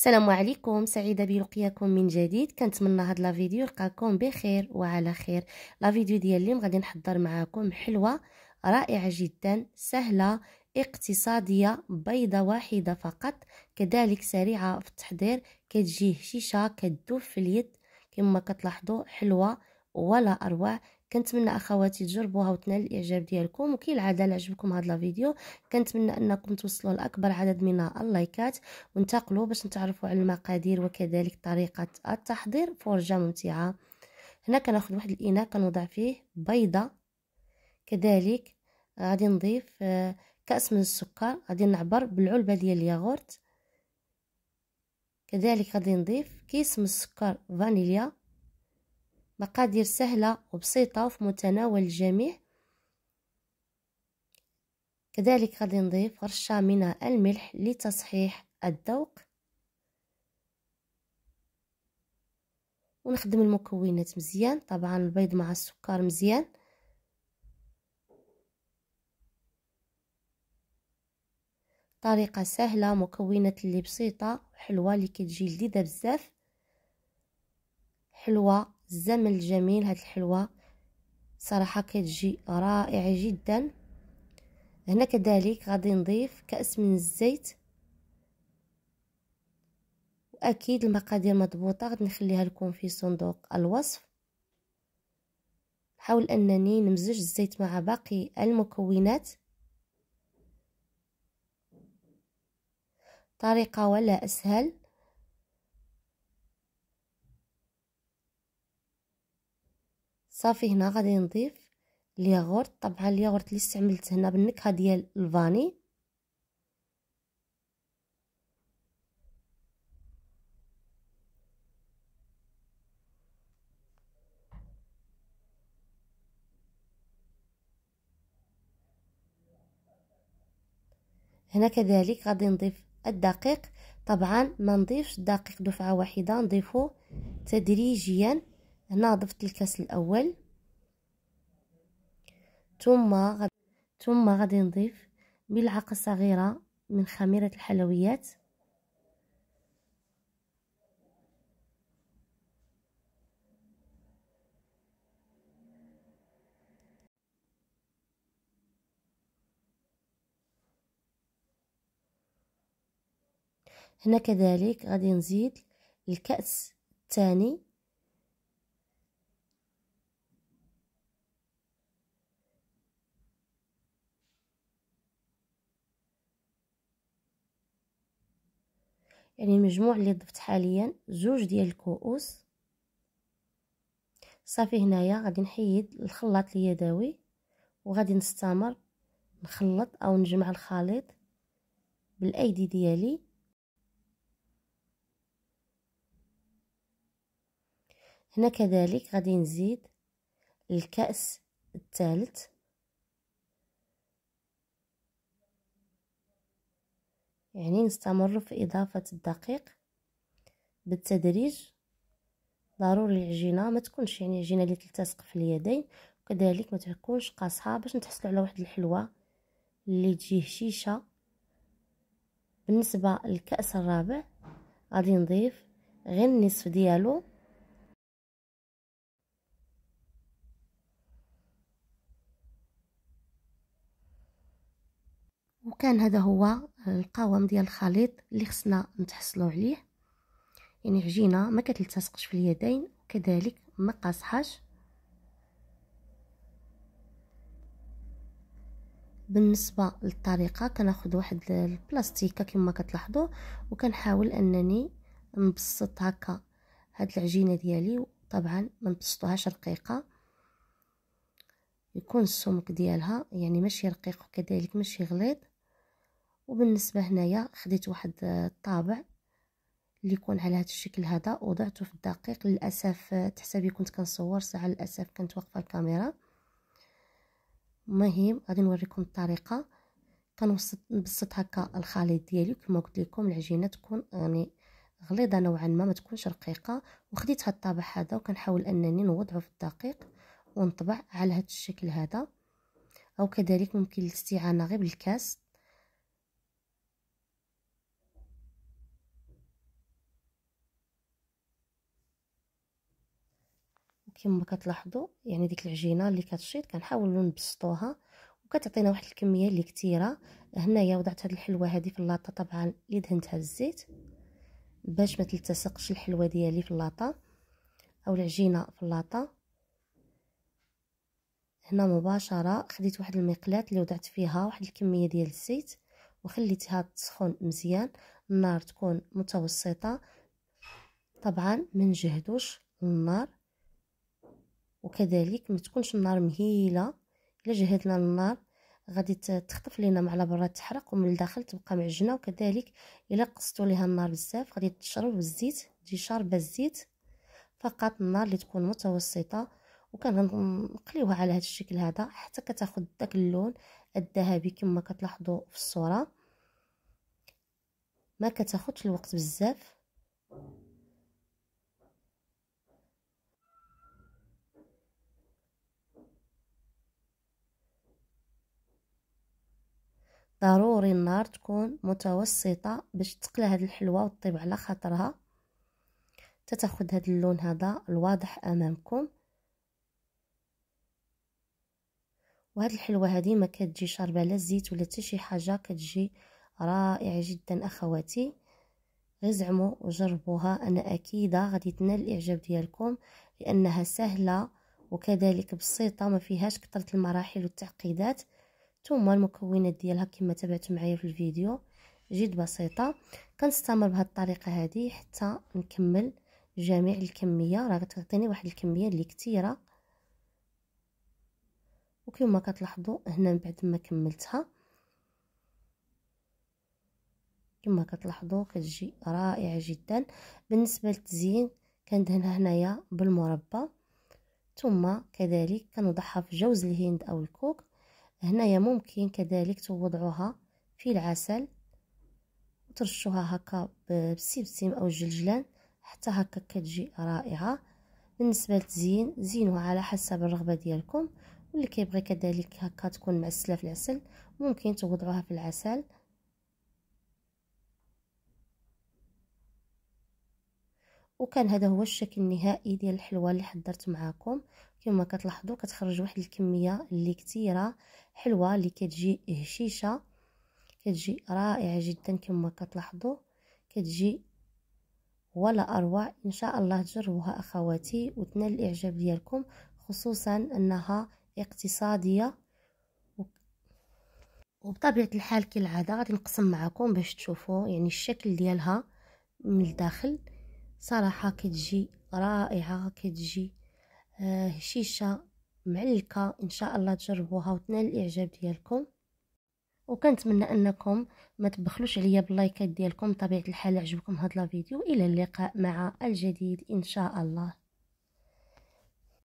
السلام عليكم سعيده بلقياكم من جديد كنتمنى هاد لا فيديو يلقاكم بخير وعلى خير لا فيديو ديال اليوم غادي نحضر معاكم حلوه رائعه جدا سهله اقتصاديه بيضه واحده فقط كذلك سريعه في التحضير كتجي هشيشه كتدوب في اليد كما كتلاحظوا حلوه ولا اروع كنتمنى اخواتي تجربوها وتنال الاعجاب ديالكم العاده الا عجبكم هذا الفيديو كنتمنى انكم توصلوا لاكبر عدد من اللايكات وانتقلوا باش نتعرفوا على المقادير وكذلك طريقه التحضير فرجه ممتعه هنا كناخذ واحد الاناء كنوضع فيه بيضه كذلك غادي نضيف آه، كاس من السكر غادي نعبر بالعلبه ديال الياغورت كذلك غادي نضيف كيس من السكر فانيليا مقادير سهلة وبسيطة وفي متناول الجميع كذلك غادي نضيف رشة من الملح لتصحيح الذوق ونخدم المكونات مزيان طبعا البيض مع السكر مزيان طريقة سهلة مكونات اللي بسيطة وحلوة اللي كتجي لذيذة بزاف حلوة الزمن الجميل هاد الحلوه صراحه كتجي رائعه جدا هنا كذلك غادي نضيف كاس من الزيت واكيد المقادير مضبوطه غادي نخليها لكم في صندوق الوصف نحاول انني نمزج الزيت مع باقي المكونات طريقه ولا اسهل صافي هنا غادي نضيف الياغورت طبعا الياغورت اللي استعملت هنا بالنكهه ديال الفاني هنا كذلك غادي نضيف الدقيق طبعا ما نضيفش الدقيق دفعه واحده نضيفه تدريجيا هنا ضفت الكاس الاول ثم غد... ثم غادي نضيف ملعقه صغيره من خميره الحلويات هنا كذلك غادي نزيد الكأس الثاني يعني المجموع اللي ضفت حاليا زوج ديال الكؤوس صافي هنايا غادي نحيد الخلاط اليدوي وغادي نستمر نخلط او نجمع الخليط بالايدي ديالي هنا كذلك غادي نزيد الكأس الثالث يعني نستمر في إضافة الدقيق بالتدريج ضروري العجينة ما تكونش يعني عجينة اللي تلتصق في اليدين وكذلك ما تكونش قاصحة باش نتحصل على واحد الحلوة اللي تجي هشيشة بالنسبة للكأس الرابع غادي نضيف غير النصف ديالو وكان هذا هو القوام ديال الخليط اللي خصنا نتحصلوا عليه يعني عجينه ما كتلتصقش في اليدين وكذلك ما قاصحاش بالنسبه للطريقه كناخذ واحد البلاستيكه كما كتلاحظوا وكنحاول انني نبسط هكا هاد العجينه ديالي طبعا ما نبسطوهاش رقيقه يكون السمك ديالها يعني ماشي رقيق وكذلك ماشي غليظ وبالنسبه هنايا خديت واحد الطابع اللي يكون على هذا الشكل هذا وضعته في الدقيق للاسف تحسبي كنت كنصور ساعه للاسف كانت واقفه الكاميرا مهم غادي نوريكم الطريقه كنوسط نبسط هكا الخليط ديالي كما قلت لكم العجينه تكون يعني غليظه نوعا ما ما تكونش رقيقه وخديت هاد الطابع هذا وكنحاول انني نوضعه في الدقيق ونطبع على هاد الشكل هذا او كذلك ممكن الاستعانه غير بالكاس كما كتلاحظوا يعني ديك العجينه اللي كتشيط كنحاولوا نبسطوها وكتعطينا واحد الكميه اللي كثيره هنايا وضعت هاد الحلوه هذه في اللاطه طبعا اللي دهنتها بالزيت باش ما تلتصقش الحلوه ديالي في اللاطه او العجينه في اللاطه هنا مباشره خديت واحد المقلاه اللي وضعت فيها واحد الكميه ديال الزيت وخليتها تسخن مزيان النار تكون متوسطه طبعا ما نجهدوش النار وكذلك ما تكونش النار مهيله الا جهدنا النار غادي تخطف لينا مع على برا تحرق ومن الداخل تبقى معجنه وكذلك الا قصتوا ليها النار بزاف غادي تشرب بالزيت تجي شاربه الزيت فقط النار اللي تكون متوسطه وكنقليوها على هذا الشكل هذا حتى كتاخذ داك اللون الذهبي كما كتلاحظوا في الصوره ما كتاخذش الوقت بزاف ضروري النار تكون متوسطة باش تقلى هاد الحلوة وتطيب على خاطرها تتاخد هاد اللون هذا الواضح امامكم وهاد الحلوة هادي ما كتجي شاربة لا الزيت ولا حتى شي حاجة كتجي رائعة جدا اخواتي غير زعموا وجربوها انا اكيدة غادي تنال الاعجاب ديالكم لانها سهلة وكذلك بسيطة ما فيهاش كثرة المراحل والتعقيدات ثم المكونات ديالها كما تابعتوا معايا في الفيديو جد بسيطه كنستمر بهذه الطريقه هذه حتى نكمل جميع الكميه راه كتعطيني واحد الكميه اللي كثيره وكما كتلاحظوا هنا من بعد ما كملتها كما كتلاحظوا كتجي رائعه جدا بالنسبه للتزيين كندهنها هنايا بالمربى ثم كذلك كنوضعها في جوز الهند او الكوك هنايا ممكن كذلك توضعوها في العسل وترشوها هكا بسمسم او جلجلان حتى هكا كتجي رائعه بالنسبه للتزيين زينوها على حسب الرغبه ديالكم واللي كيبغي كذلك هكا تكون معسله في العسل ممكن توضعوها في العسل وكان هذا هو الشكل النهائي ديال الحلوه اللي حضرت معاكم كما كتلاحظوا كتخرج واحد الكميه اللي كثيره حلوه اللي كتجي هشيشه كتجي رائعه جدا كما كتلاحظوا كتجي ولا اروع ان شاء الله تجربوها اخواتي وتنال الاعجاب ديالكم خصوصا انها اقتصاديه وبطبيعه الحال كالعاده غادي نقسم معكم باش تشوفوا يعني الشكل ديالها من الداخل صراحة كتجي رائعة كتجي آه هشيشة معلكة ان شاء الله تجربوها وتنال الاعجاب ديالكم وكنتمنى انكم ما تبخلوش عليا باللايكات ديالكم بطبيعه الحال عجبكم هاد الفيديو الى اللقاء مع الجديد ان شاء الله